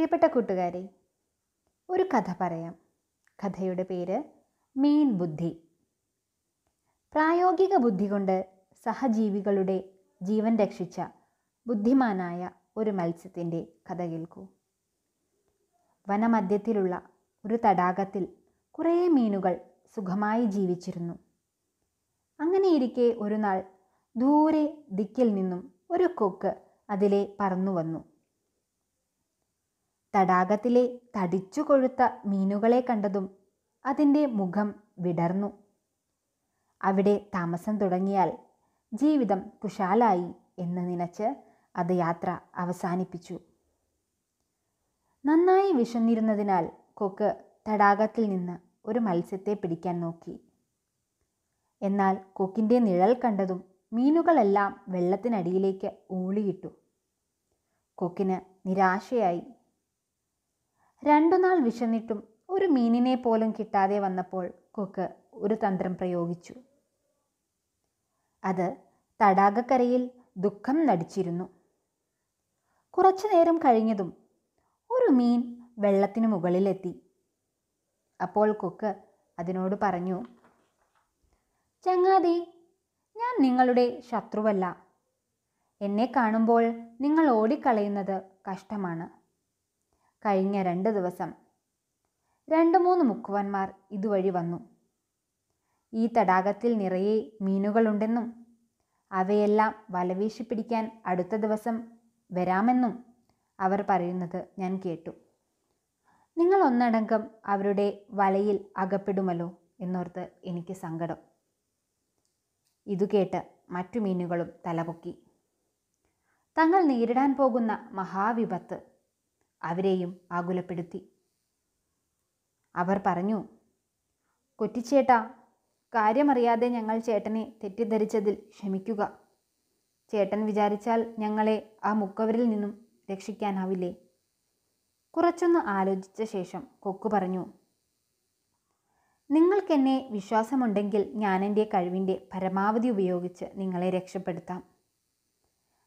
പ്രിയപ്പെട്ട കൂട്ടുകാരെ ഒരു കഥ പറയാം കഥയുടെ പേര് മീൻ ബുദ്ധി പ്രായോഗിക ബുദ്ധി കൊണ്ട് സഹജീവികളുടെ ജീവൻ രക്ഷിച്ച ബുദ്ധിമാനായ ഒരു മത്സ്യത്തിൻ്റെ കഥ കേൾക്കൂ വനമധ്യത്തിലുള്ള ഒരു തടാകത്തിൽ കുറേ മീനുകൾ സുഖമായി ജീവിച്ചിരുന്നു അങ്ങനെയിരിക്കെ ഒരു നാൾ ദൂരെ ദിക്കിൽ നിന്നും ഒരു കൊക്ക് അതിലെ പറന്നു വന്നു തടാകത്തിലെ തടിച്ചു കൊഴുത്ത മീനുകളെ കണ്ടതും അതിൻ്റെ മുഖം വിടർന്നു അവിടെ താമസം തുടങ്ങിയാൽ ജീവിതം കുശാലായി എന്ന് നനച്ച് അത് യാത്ര അവസാനിപ്പിച്ചു നന്നായി വിശന്നിരുന്നതിനാൽ കൊക്ക് തടാകത്തിൽ നിന്ന് ഒരു മത്സ്യത്തെ പിടിക്കാൻ നോക്കി എന്നാൽ കൊക്കിൻ്റെ നിഴൽ കണ്ടതും മീനുകളെല്ലാം വെള്ളത്തിനടിയിലേക്ക് ഊളിയിട്ടു കൊക്കിന് നിരാശയായി രണ്ടു നാൾ വിശന്നിട്ടും ഒരു മീനിനെ പോലും കിട്ടാതെ വന്നപ്പോൾ കൊക്ക് ഒരു തന്ത്രം പ്രയോഗിച്ചു അത് തടാകക്കരയിൽ ദുഃഖം നടിച്ചിരുന്നു കുറച്ചു നേരം കഴിഞ്ഞതും ഒരു മീൻ വെള്ളത്തിനു മുകളിലെത്തി അപ്പോൾ കൊക്ക് അതിനോട് പറഞ്ഞു ചങ്ങാതി ഞാൻ നിങ്ങളുടെ ശത്രുവല്ല എന്നെ കാണുമ്പോൾ നിങ്ങൾ ഓടിക്കളയുന്നത് കഷ്ടമാണ് കഴിഞ്ഞ രണ്ട് ദിവസം രണ്ട് മൂന്ന് മുക്കുവന്മാർ ഇതുവഴി വന്നു ഈ തടാകത്തിൽ നിറയെ മീനുകളുണ്ടെന്നും അവയെല്ലാം വലവീശി പിടിക്കാൻ അടുത്ത ദിവസം വരാമെന്നും അവർ പറയുന്നത് ഞാൻ കേട്ടു നിങ്ങൾ ഒന്നടങ്കം അവരുടെ വലയിൽ അകപ്പെടുമല്ലോ എന്നോർത്ത് എനിക്ക് സങ്കടം ഇതു കേട്ട് മറ്റു മീനുകളും തലപൊക്കി തങ്ങൾ നേരിടാൻ പോകുന്ന മഹാവിപത്ത് അവരെയും ആകുലപ്പെടുത്തി അവർ പറഞ്ഞു കൊറ്റിച്ചേട്ടാ കാര്യമറിയാതെ ഞങ്ങൾ ചേട്ടനെ തെറ്റിദ്ധരിച്ചതിൽ ക്ഷമിക്കുക ചേട്ടൻ വിചാരിച്ചാൽ ഞങ്ങളെ ആ മുക്കവരിൽ നിന്നും രക്ഷിക്കാനാവില്ലേ കുറച്ചൊന്ന് ആലോചിച്ച ശേഷം കൊക്കു പറഞ്ഞു നിങ്ങൾക്കെന്നെ വിശ്വാസമുണ്ടെങ്കിൽ ഞാനെൻ്റെ കഴിവിൻ്റെ പരമാവധി ഉപയോഗിച്ച് നിങ്ങളെ രക്ഷപ്പെടുത്താം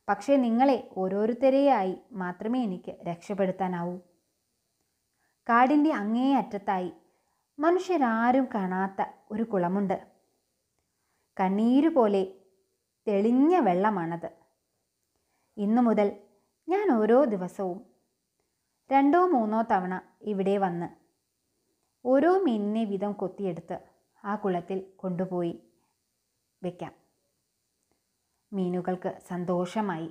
പക്ഷേ നിങ്ങളെ ഓരോരുത്തരെയായി മാത്രമേ എനിക്ക് രക്ഷപ്പെടുത്താനാവൂ കാടിൻ്റെ അങ്ങേ അറ്റത്തായി മനുഷ്യരാരും കാണാത്ത ഒരു കുളമുണ്ട് കണ്ണീരു പോലെ തെളിഞ്ഞ വെള്ളമാണത് ഇന്നു മുതൽ ഞാൻ ഓരോ ദിവസവും രണ്ടോ മൂന്നോ തവണ ഇവിടെ വന്ന് ഓരോ മീനിനെ വീതം കൊത്തിയെടുത്ത് ആ കുളത്തിൽ കൊണ്ടുപോയി വയ്ക്കാം മീനുകൾക്ക് സന്തോഷമായി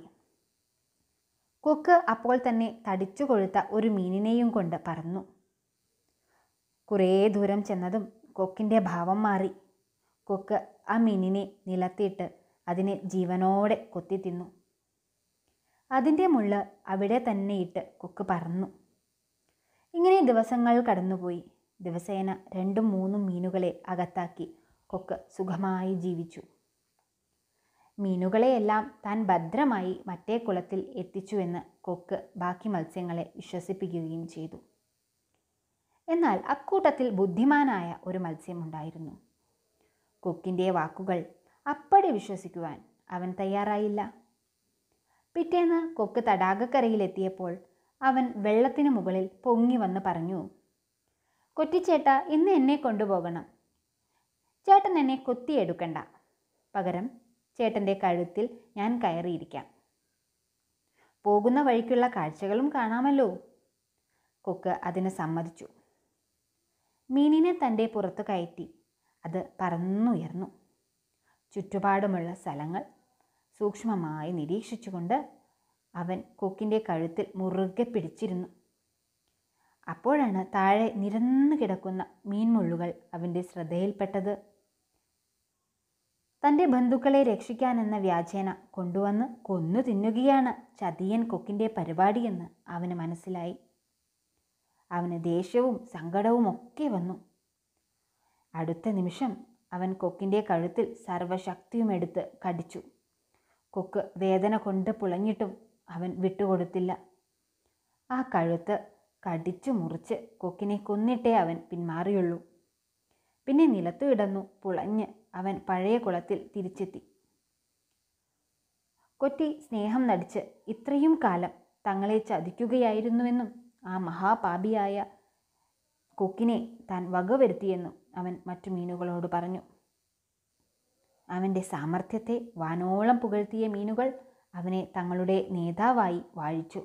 കൊക്ക് അപ്പോൾ തന്നെ തടിച്ചു കൊഴുത്ത ഒരു മീനിനെയും കൊണ്ട് പറന്നു കുറേ ദൂരം ചെന്നതും കൊക്കിൻ്റെ ഭാവം മാറി കൊക്ക് ആ മീനിനെ നിലത്തിയിട്ട് അതിനെ ജീവനോടെ കൊത്തി തിന്നു അതിൻ്റെ മുള്ള് അവിടെ തന്നെ ഇട്ട് കൊക്ക് പറന്നു ഇങ്ങനെ ദിവസങ്ങൾ കടന്നുപോയി ദിവസേന രണ്ടും മൂന്നും മീനുകളെ അകത്താക്കി കൊക്ക് സുഖമായി ജീവിച്ചു മീനുകളെയെല്ലാം താൻ ഭദ്രമായി മറ്റേ കുളത്തിൽ എത്തിച്ചുവെന്ന് കൊക്ക് ബാക്കി മത്സ്യങ്ങളെ വിശ്വസിപ്പിക്കുകയും ചെയ്തു എന്നാൽ അക്കൂട്ടത്തിൽ ബുദ്ധിമാനായ ഒരു മത്സ്യമുണ്ടായിരുന്നു കൊക്കിൻ്റെ വാക്കുകൾ അപ്പടി വിശ്വസിക്കുവാൻ അവൻ തയ്യാറായില്ല പിറ്റേന്ന് കൊക്ക് തടാകക്കരയിലെത്തിയപ്പോൾ അവൻ വെള്ളത്തിന് മുകളിൽ പൊങ്ങി വന്ന് പറഞ്ഞു കൊറ്റിച്ചേട്ട ഇന്ന് എന്നെ കൊണ്ടുപോകണം ചേട്ടൻ എന്നെ കൊത്തിയെടുക്കണ്ട പകരം ചേട്ടൻ്റെ കഴുത്തിൽ ഞാൻ കയറിയിരിക്കാം പോകുന്ന വഴിക്കുള്ള കാഴ്ചകളും കാണാമല്ലോ കൊക്ക് അതിന് സമ്മതിച്ചു മീനിനെ തൻ്റെ പുറത്ത് കയറ്റി അത് പറന്നുയർന്നു ചുറ്റുപാടുമുള്ള സ്ഥലങ്ങൾ സൂക്ഷ്മമായി നിരീക്ഷിച്ചുകൊണ്ട് അവൻ കൊക്കിൻ്റെ കഴുത്തിൽ മുറുകെ പിടിച്ചിരുന്നു അപ്പോഴാണ് താഴെ നിരന്നു കിടക്കുന്ന മീൻമുള്ളുകൾ അവൻ്റെ ശ്രദ്ധയിൽപ്പെട്ടത് തൻ്റെ ബന്ധുക്കളെ രക്ഷിക്കാനെന്ന വ്യാജേന കൊണ്ടുവന്ന് കൊന്നു തിന്നുകയാണ് ചതിയൻ കൊക്കിൻ്റെ പരിപാടിയെന്ന് അവന് മനസ്സിലായി അവന് ദേഷ്യവും സങ്കടവും ഒക്കെ വന്നു അടുത്ത നിമിഷം അവൻ കൊക്കിൻ്റെ കഴുത്തിൽ സർവശക്തിയും എടുത്ത് കടിച്ചു കൊക്ക് വേദന കൊണ്ട് പുളഞ്ഞിട്ടും അവൻ വിട്ടുകൊടുത്തില്ല ആ കഴുത്ത് കടിച്ചു മുറിച്ച് കൊക്കിനെ കൊന്നിട്ടേ അവൻ പിന്മാറിയുള്ളൂ പിന്നെ നിലത്തു കിടന്നു പുളഞ്ഞ് അവൻ പഴയ കുളത്തിൽ തിരിച്ചെത്തി കൊറ്റി സ്നേഹം നടിച്ച് ഇത്രയും കാലം തങ്ങളെ ചതിക്കുകയായിരുന്നുവെന്നും ആ മഹാപാപിയായ കൊക്കിനെ താൻ വകവരുത്തിയെന്നും അവൻ മറ്റു മീനുകളോട് പറഞ്ഞു അവൻ്റെ സാമർഥ്യത്തെ വാനോളം പുകഴ്ത്തിയ മീനുകൾ അവനെ തങ്ങളുടെ നേതാവായി വാഴിച്ചു